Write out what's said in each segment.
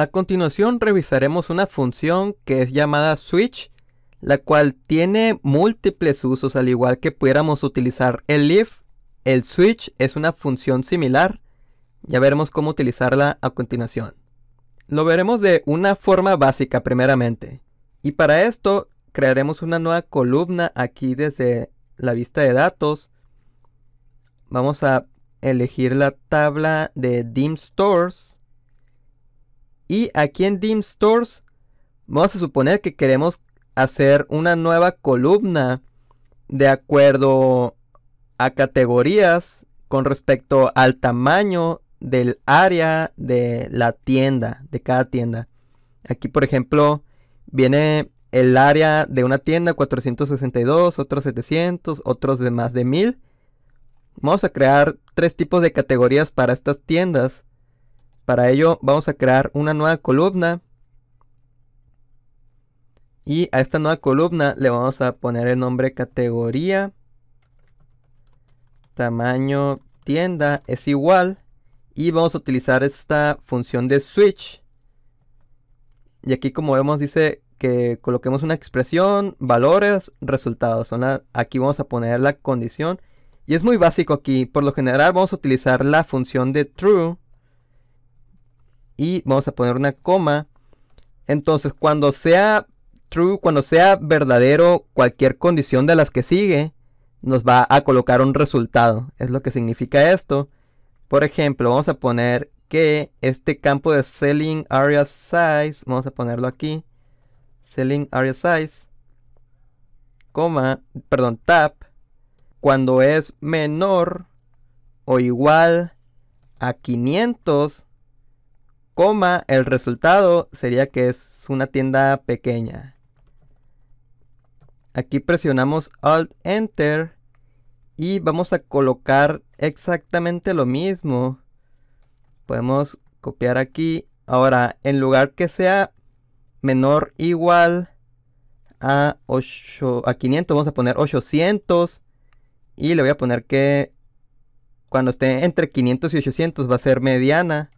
A continuación revisaremos una función que es llamada switch, la cual tiene múltiples usos al igual que pudiéramos utilizar el if. El switch es una función similar, ya veremos cómo utilizarla a continuación. Lo veremos de una forma básica primeramente. Y para esto crearemos una nueva columna aquí desde la vista de datos. Vamos a elegir la tabla de dim stores y aquí en Dim Stores vamos a suponer que queremos hacer una nueva columna de acuerdo a categorías con respecto al tamaño del área de la tienda, de cada tienda. Aquí, por ejemplo, viene el área de una tienda 462, otros 700, otros de más de 1000. Vamos a crear tres tipos de categorías para estas tiendas para ello vamos a crear una nueva columna. Y a esta nueva columna le vamos a poner el nombre categoría. Tamaño tienda es igual. Y vamos a utilizar esta función de switch. Y aquí como vemos dice que coloquemos una expresión, valores, resultados. aquí vamos a poner la condición. Y es muy básico aquí. Por lo general vamos a utilizar la función de true y vamos a poner una coma. Entonces, cuando sea true, cuando sea verdadero cualquier condición de las que sigue, nos va a colocar un resultado. Es lo que significa esto. Por ejemplo, vamos a poner que este campo de selling area size, vamos a ponerlo aquí, selling area size, coma, perdón, tab, cuando es menor o igual a 500, el resultado sería que es una tienda pequeña. Aquí presionamos Alt Enter y vamos a colocar exactamente lo mismo. Podemos copiar aquí. Ahora, en lugar que sea menor igual a, 8, a 500, vamos a poner 800. Y le voy a poner que cuando esté entre 500 y 800 va a ser mediana.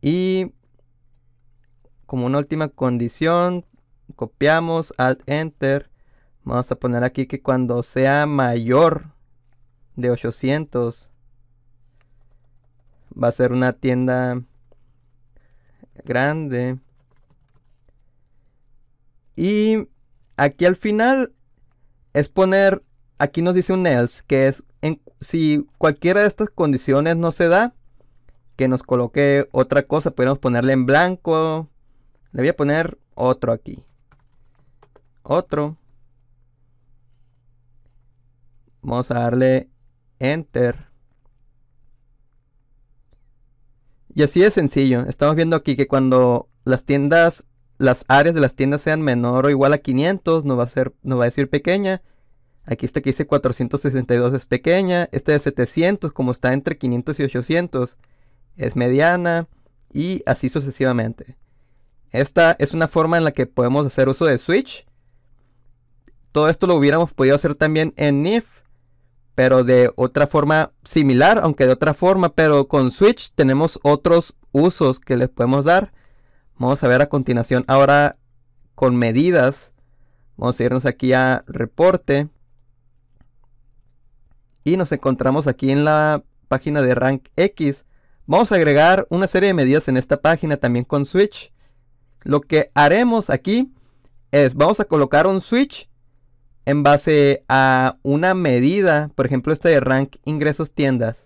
Y como una última condición, copiamos Alt Enter. Vamos a poner aquí que cuando sea mayor de 800 va a ser una tienda grande. Y aquí al final es poner, aquí nos dice un else, que es en, si cualquiera de estas condiciones no se da, que nos coloque otra cosa. Podemos ponerle en blanco. Le voy a poner otro aquí. Otro. Vamos a darle Enter. Y así de sencillo. Estamos viendo aquí que cuando las tiendas, las áreas de las tiendas sean menor o igual a 500, no va a, ser, va a decir pequeña. Aquí está que dice 462 es pequeña. Esta de 700, como está entre 500 y 800, es mediana y así sucesivamente. Esta es una forma en la que podemos hacer uso de switch. Todo esto lo hubiéramos podido hacer también en if, pero de otra forma similar, aunque de otra forma, pero con switch tenemos otros usos que les podemos dar. Vamos a ver a continuación ahora con medidas. Vamos a irnos aquí a reporte. Y nos encontramos aquí en la página de rank X Vamos a agregar una serie de medidas en esta página también con switch. Lo que haremos aquí es, vamos a colocar un switch en base a una medida, por ejemplo esta de rank ingresos tiendas,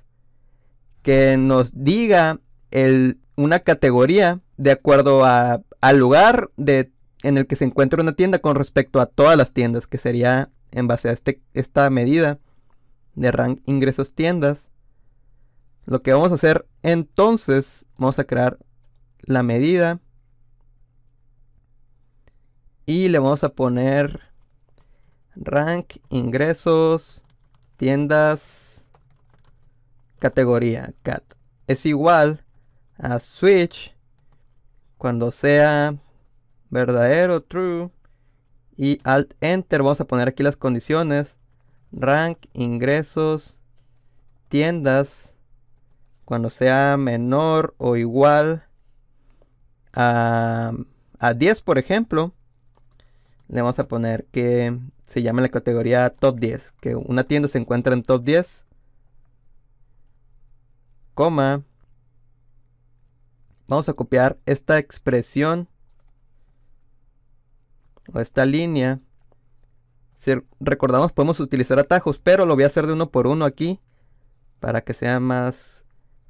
que nos diga el, una categoría de acuerdo al lugar de, en el que se encuentra una tienda con respecto a todas las tiendas, que sería en base a este, esta medida de rank ingresos tiendas. Lo que vamos a hacer entonces, vamos a crear la medida. Y le vamos a poner rank, ingresos, tiendas, categoría, cat. Es igual a switch cuando sea verdadero, true. Y alt enter, vamos a poner aquí las condiciones. Rank, ingresos, tiendas, cuando sea menor o igual a, a 10, por ejemplo, le vamos a poner que se llame la categoría top 10, que una tienda se encuentra en top 10, coma, vamos a copiar esta expresión o esta línea. Si recordamos podemos utilizar atajos, pero lo voy a hacer de uno por uno aquí para que sea más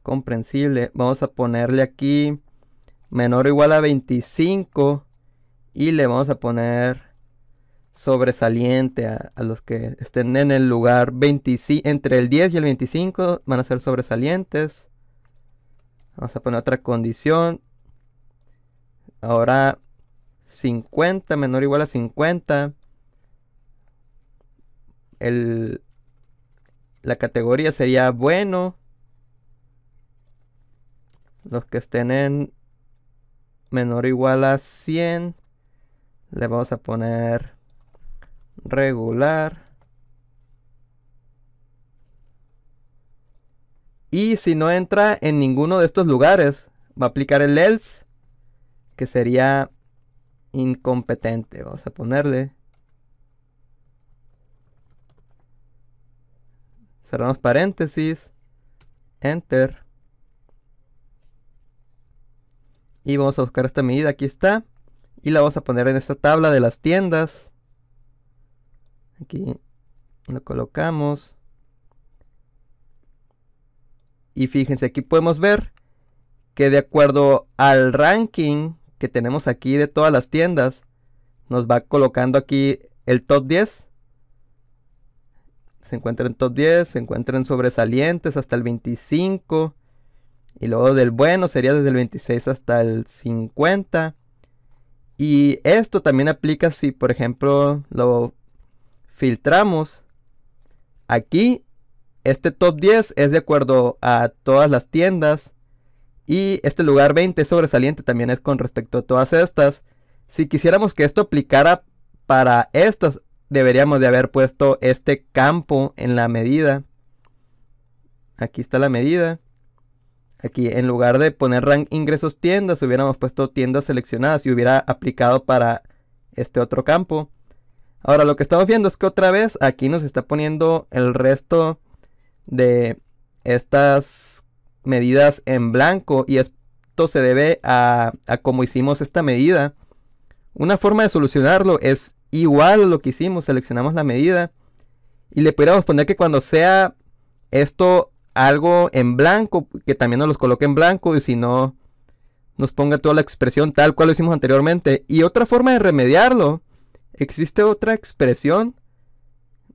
comprensible. Vamos a ponerle aquí menor o igual a 25 y le vamos a poner sobresaliente a, los que estén en el lugar 25, entre el 10 y el 25 van a ser sobresalientes. Vamos a poner otra condición. Ahora 50 menor o igual a 50. la categoría sería bueno. Los que estén en menor o igual a 100, le vamos a poner regular. Y si no entra en ninguno de estos lugares, va a aplicar el else, que sería incompetente. Vamos a ponerle. Cerramos paréntesis. Enter. Y vamos a buscar esta medida, aquí está. Y la vamos a poner en esta tabla de las tiendas. Aquí lo colocamos. Y fíjense, aquí podemos ver que de acuerdo al ranking que tenemos aquí de todas las tiendas, nos va colocando aquí el top 10. Se encuentra en top 10, se encuentra en sobresalientes hasta el 25. Y luego del bueno sería desde el 26 hasta el 50. Y esto también aplica si, por ejemplo, lo filtramos. Aquí, este top 10 es de acuerdo a todas las tiendas. Y este lugar 20 sobresaliente también es con respecto a todas estas. Si quisiéramos que esto aplicara para estas, deberíamos de haber puesto este campo en la medida. Aquí está la medida. Aquí, en lugar de poner rank ingresos tiendas, hubiéramos puesto tiendas seleccionadas y hubiera aplicado para este otro campo. Ahora, lo que estamos viendo es que otra vez aquí nos está poniendo el resto de estas medidas en blanco y esto se debe a, cómo hicimos esta medida. Una forma de solucionarlo es igual a lo que hicimos, seleccionamos la medida y le pudiéramos poner que cuando sea esto algo en blanco, que también nos los coloque en blanco y si no, nos ponga toda la expresión tal cual lo hicimos anteriormente. Y otra forma de remediarlo, existe otra expresión.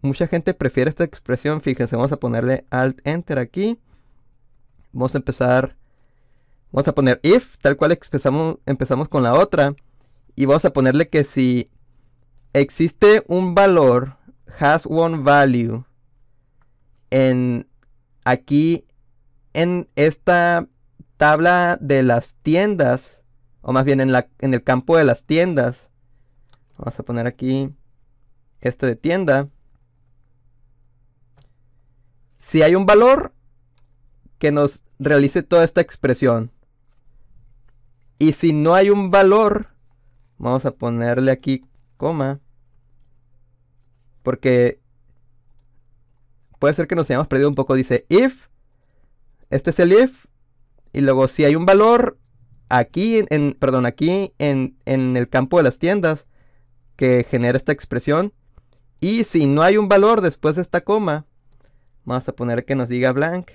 Mucha gente prefiere esta expresión, fíjense, vamos a ponerle alt enter aquí. Vamos a empezar, vamos a poner if, tal cual empezamos, empezamos con la otra. Y vamos a ponerle que si existe un valor, has one value, en aquí en esta tabla de las tiendas, o más bien en, la, en el campo de las tiendas, vamos a poner aquí este de tienda. Si hay un valor que nos realice toda esta expresión. Y si no hay un valor, vamos a ponerle aquí coma. Porque puede ser que nos hayamos perdido un poco. Dice if, este es el if, y luego si hay un valor aquí, en, perdón, aquí en, el campo de las tiendas que genera esta expresión. Y si no hay un valor después de esta coma, vamos a poner que nos diga blank.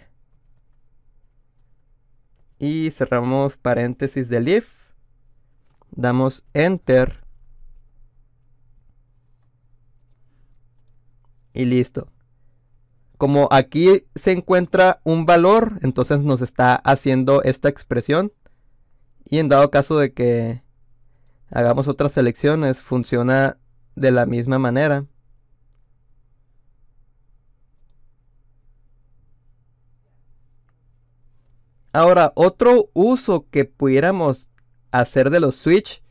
Y cerramos paréntesis del if. Damos enter. Y listo como aquí se encuentra un valor, entonces nos está haciendo esta expresión. Y en dado caso de que hagamos otras selecciones, funciona de la misma manera. Ahora, otro uso que pudiéramos hacer de los switch,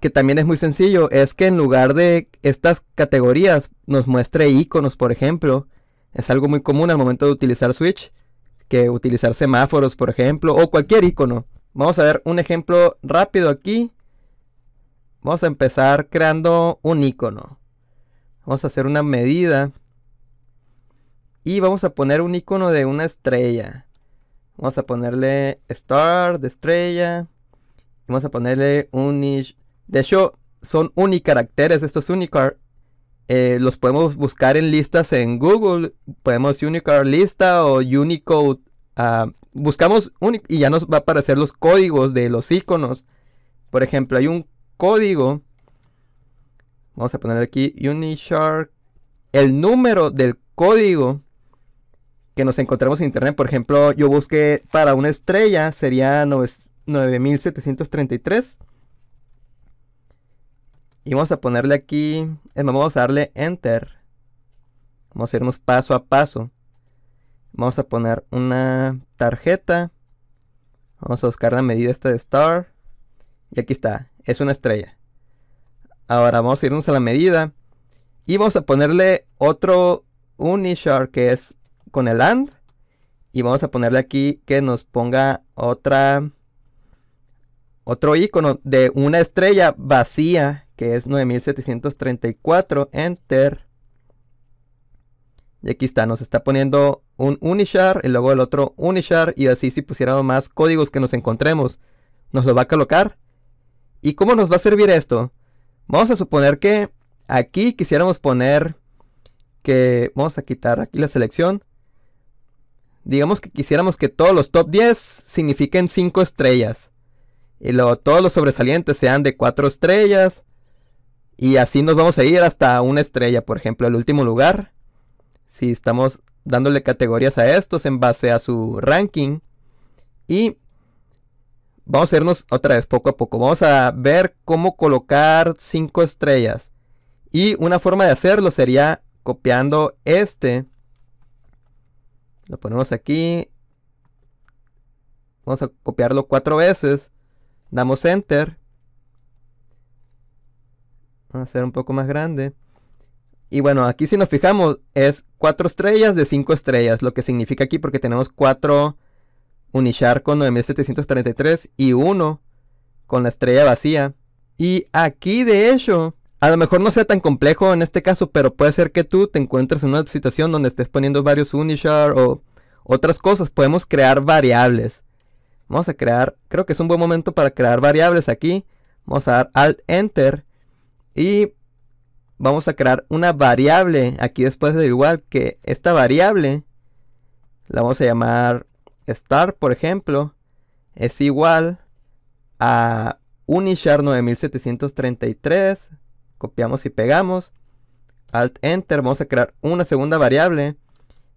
que también es muy sencillo, es que en lugar de estas categorías nos muestre iconos, por ejemplo, es algo muy común al momento de utilizar Switch, que utilizar semáforos, por ejemplo, o cualquier icono. Vamos a ver un ejemplo rápido aquí. Vamos a empezar creando un icono. Vamos a hacer una medida. Y vamos a poner un icono de una estrella. Vamos a ponerle star de estrella. Vamos a ponerle un... De hecho, son unicaracteres. Estos unicar eh, los podemos buscar en listas en Google. Podemos Unicode lista o Unicode. Ah, buscamos un, y ya nos va a aparecer los códigos de los iconos. Por ejemplo, hay un código. Vamos a poner aquí Unishark. El número del código que nos encontramos en internet. Por ejemplo, yo busqué para una estrella, sería 9733. Y vamos a ponerle aquí, vamos a darle Enter. Vamos a irnos paso a paso. Vamos a poner una tarjeta. Vamos a buscar la medida esta de Star. Y aquí está, es una estrella. Ahora vamos a irnos a la medida. Y vamos a ponerle otro Unishar que es con el AND. Y vamos a ponerle aquí que nos ponga otra... Otro icono de una estrella vacía que es 9734, enter. Y aquí está, nos está poniendo un Unishar y luego el otro Unishar y así si pusiéramos más códigos que nos encontremos, nos lo va a colocar. ¿Y cómo nos va a servir esto? Vamos a suponer que aquí quisiéramos poner que vamos a quitar aquí la selección. Digamos que quisiéramos que todos los top 10 signifiquen 5 estrellas. Y luego todos los sobresalientes sean de 4 estrellas. Y así nos vamos a ir hasta una estrella, por ejemplo, el último lugar. Si estamos dándole categorías a estos en base a su ranking. Y vamos a irnos otra vez poco a poco. Vamos a ver cómo colocar cinco estrellas. Y una forma de hacerlo sería copiando este. Lo ponemos aquí. Vamos a copiarlo cuatro veces. Damos enter. Vamos a hacer un poco más grande. Y bueno, aquí si nos fijamos es cuatro estrellas de cinco estrellas, lo que significa aquí porque tenemos 4 Unishar con 9733 y 1 con la estrella vacía. Y aquí de hecho, a lo mejor no sea tan complejo en este caso, pero puede ser que tú te encuentres en una situación donde estés poniendo varios Unishar o otras cosas. Podemos crear variables. Vamos a crear, creo que es un buen momento para crear variables aquí. Vamos a dar Alt Enter y vamos a crear una variable aquí después del igual que esta variable la vamos a llamar star, por ejemplo, es igual a Unishar 9733. Copiamos y pegamos. Alt Enter. Vamos a crear una segunda variable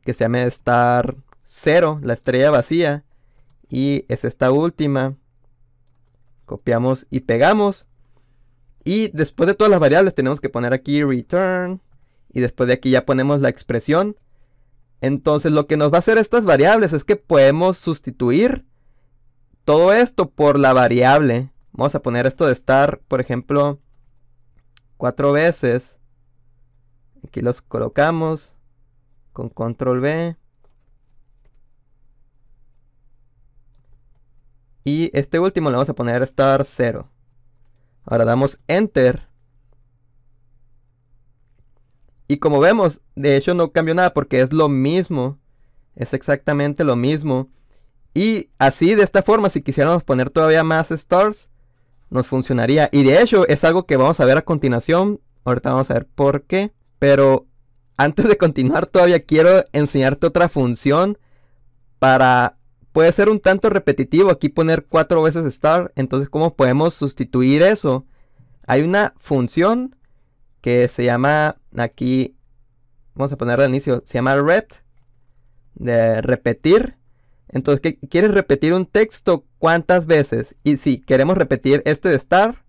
que se llame star 0, la estrella vacía. Y es esta última. Copiamos y pegamos. Y después de todas las variables tenemos que poner aquí return. Y después de aquí ya ponemos la expresión. Entonces lo que nos va a hacer estas variables es que podemos sustituir todo esto por la variable. Vamos a poner esto de estar, por ejemplo, cuatro veces. Aquí los colocamos con control B. Y este último le vamos a poner estar cero, Ahora damos Enter. Y como vemos, de hecho no cambió nada porque es lo mismo. Es exactamente lo mismo. Y así, de esta forma, si quisiéramos poner todavía más stars, nos funcionaría. Y de hecho es algo que vamos a ver a continuación. Ahorita vamos a ver por qué. Pero antes de continuar, todavía quiero enseñarte otra función para puede ser un tanto repetitivo aquí poner cuatro veces star. Entonces, ¿cómo podemos sustituir eso? Hay una función que se llama aquí, vamos a ponerla al inicio, se llama red. de repetir. Entonces, ¿qué, ¿quieres repetir un texto cuántas veces? Y si queremos repetir este de star,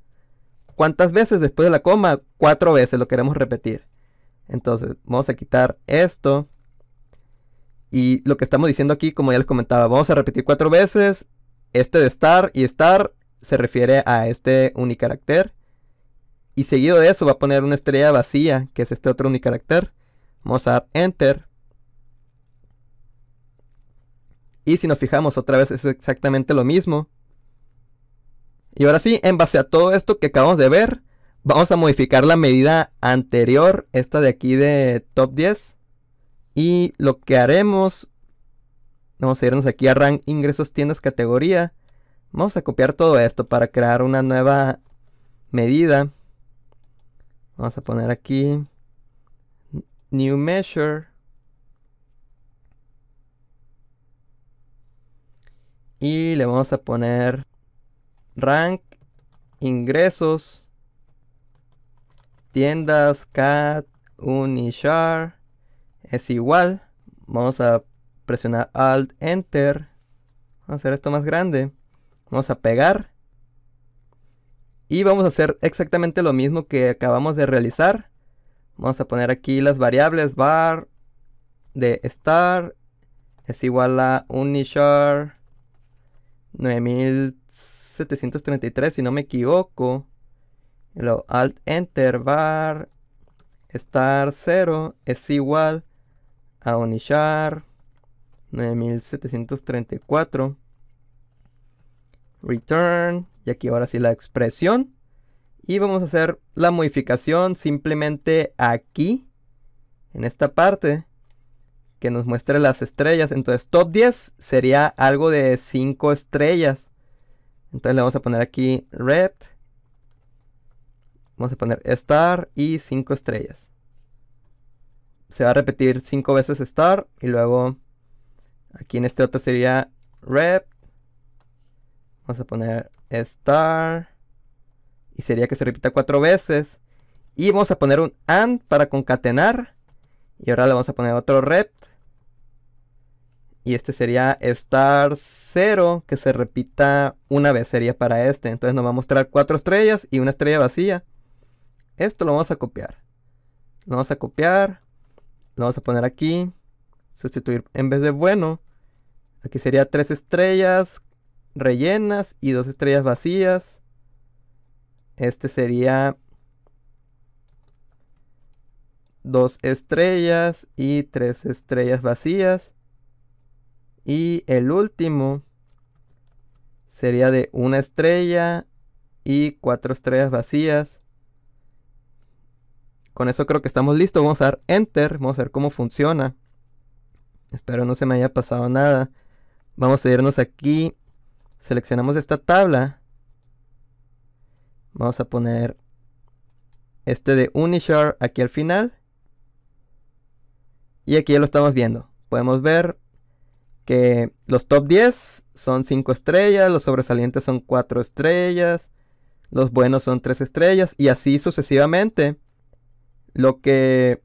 ¿cuántas veces después de la coma? Cuatro veces lo queremos repetir. Entonces, vamos a quitar esto. Y lo que estamos diciendo aquí, como ya les comentaba, vamos a repetir cuatro veces. Este de estar y estar se refiere a este unicarácter. Y seguido de eso va a poner una estrella vacía, que es este otro unicarácter. Vamos a dar Enter. Y si nos fijamos otra vez es exactamente lo mismo. Y ahora sí, en base a todo esto que acabamos de ver, vamos a modificar la medida anterior, esta de aquí de top 10. Y lo que haremos, vamos a irnos aquí a Rank Ingresos Tiendas Categoría. Vamos a copiar todo esto para crear una nueva medida. Vamos a poner aquí New Measure. Y le vamos a poner Rank Ingresos Tiendas Cat Unishar es igual. Vamos a presionar Alt Enter. Vamos a hacer esto más grande. Vamos a pegar. Y vamos a hacer exactamente lo mismo que acabamos de realizar. Vamos a poner aquí las variables bar de star es igual a unishar 9733 si no me equivoco. lo alt enter bar star 0 es igual Aonishar, 9734. Return. Y aquí ahora sí la expresión. Y vamos a hacer la modificación simplemente aquí, en esta parte, que nos muestre las estrellas. Entonces top 10 sería algo de 5 estrellas. Entonces le vamos a poner aquí rep. Vamos a poner star y 5 estrellas se va a repetir cinco veces star y luego aquí en este otro sería rep. Vamos a poner star y sería que se repita cuatro veces. Y vamos a poner un AND para concatenar. Y ahora le vamos a poner otro rep. Y este sería star 0 que se repita una vez sería para este. Entonces nos va a mostrar cuatro estrellas y una estrella vacía. Esto lo vamos a copiar. Lo vamos a copiar vamos a poner aquí. Sustituir en vez de bueno. Aquí sería tres estrellas rellenas y dos estrellas vacías. Este sería dos estrellas y tres estrellas vacías. Y el último sería de una estrella y cuatro estrellas vacías. Con eso creo que estamos listos. Vamos a dar Enter. Vamos a ver cómo funciona. Espero no se me haya pasado nada. Vamos a irnos aquí. Seleccionamos esta tabla. Vamos a poner este de Unishare aquí al final. Y aquí ya lo estamos viendo. Podemos ver que los top 10 son 5 estrellas, los sobresalientes son 4 estrellas, los buenos son 3 estrellas y así sucesivamente. Lo que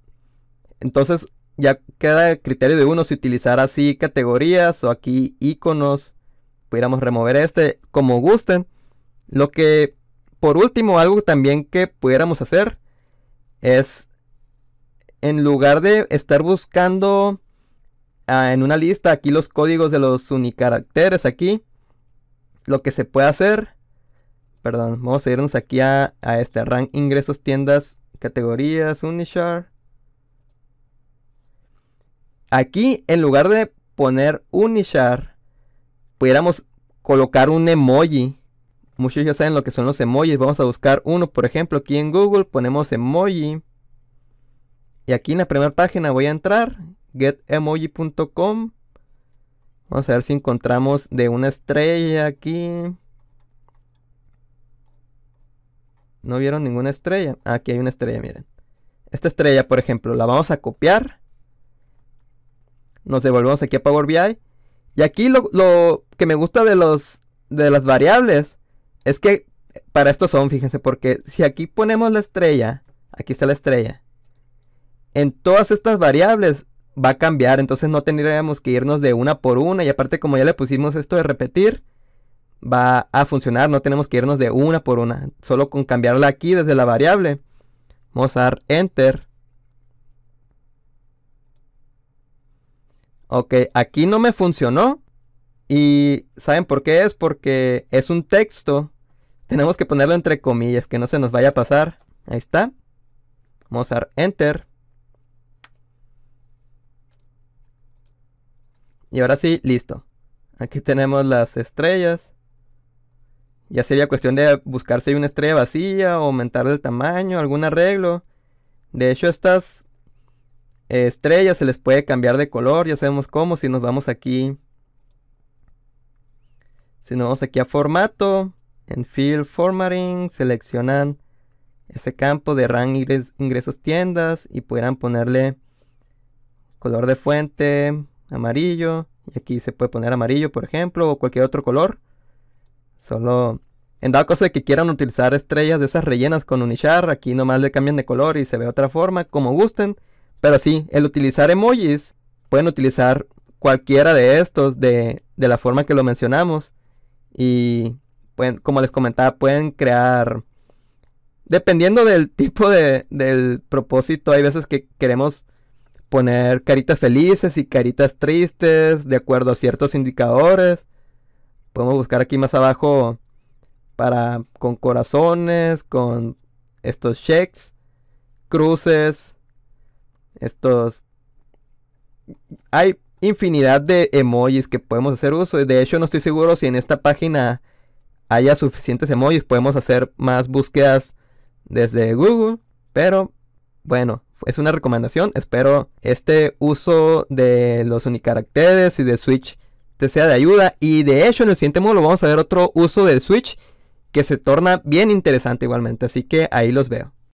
entonces ya queda criterio de uno si utilizar así categorías o aquí iconos. Pudiéramos remover este como gusten. Lo que por último algo también que pudiéramos hacer es en lugar de estar buscando ah, en una lista aquí los códigos de los unicaracteres aquí lo que se puede hacer perdón vamos a irnos aquí a, a este arranque ingresos tiendas Categorías, unishar Aquí, en lugar de poner unishar pudiéramos colocar un emoji. Muchos ya saben lo que son los emojis. Vamos a buscar uno, por ejemplo, aquí en Google ponemos emoji. Y aquí en la primera página voy a entrar, getemoji.com. Vamos a ver si encontramos de una estrella aquí. No vieron ninguna estrella. Aquí hay una estrella, miren. Esta estrella, por ejemplo, la vamos a copiar. Nos devolvemos aquí a Power BI. Y aquí lo, que me gusta de, los, de las variables es que para esto son, fíjense, porque si aquí ponemos la estrella, aquí está la estrella, en todas estas variables va a cambiar, entonces no tendríamos que irnos de una por una y aparte como ya le pusimos esto de repetir, va a funcionar. No tenemos que irnos de una por una. Solo con cambiarla aquí desde la variable. Vamos a dar Enter. Ok, aquí no me funcionó. Y ¿saben por qué es? Porque es un texto. Tenemos que ponerlo entre comillas, que no se nos vaya a pasar. Ahí está. Vamos a dar Enter. Y ahora sí, listo. Aquí tenemos las estrellas. Ya sería cuestión de buscarse una estrella vacía o aumentar el tamaño, algún arreglo. De hecho, estas estrellas se les puede cambiar de color, ya sabemos cómo, si nos vamos aquí. Si nos aquí a formato, en Field Formatting, seleccionan ese campo de RAM ingresos tiendas y pudieran ponerle color de fuente, amarillo. Y aquí se puede poner amarillo, por ejemplo, o cualquier otro color. Solo en dado caso de que quieran utilizar estrellas de esas rellenas con Unishar, aquí nomás le cambian de color y se ve otra forma, como gusten. Pero sí, el utilizar emojis, pueden utilizar cualquiera de estos de, de la forma que lo mencionamos. Y pueden, como les comentaba, pueden crear, dependiendo del tipo de, del propósito, hay veces que queremos poner caritas felices y caritas tristes, de acuerdo a ciertos indicadores. Podemos buscar aquí más abajo para con corazones, con estos checks, cruces, estos... Hay infinidad de emojis que podemos hacer uso. De hecho, no estoy seguro si en esta página haya suficientes emojis. Podemos hacer más búsquedas desde Google. Pero bueno, es una recomendación. Espero este uso de los unicaracteres y de Switch sea de ayuda. Y de hecho, en el siguiente módulo vamos a ver otro uso del Switch que se torna bien interesante igualmente. Así que ahí los veo.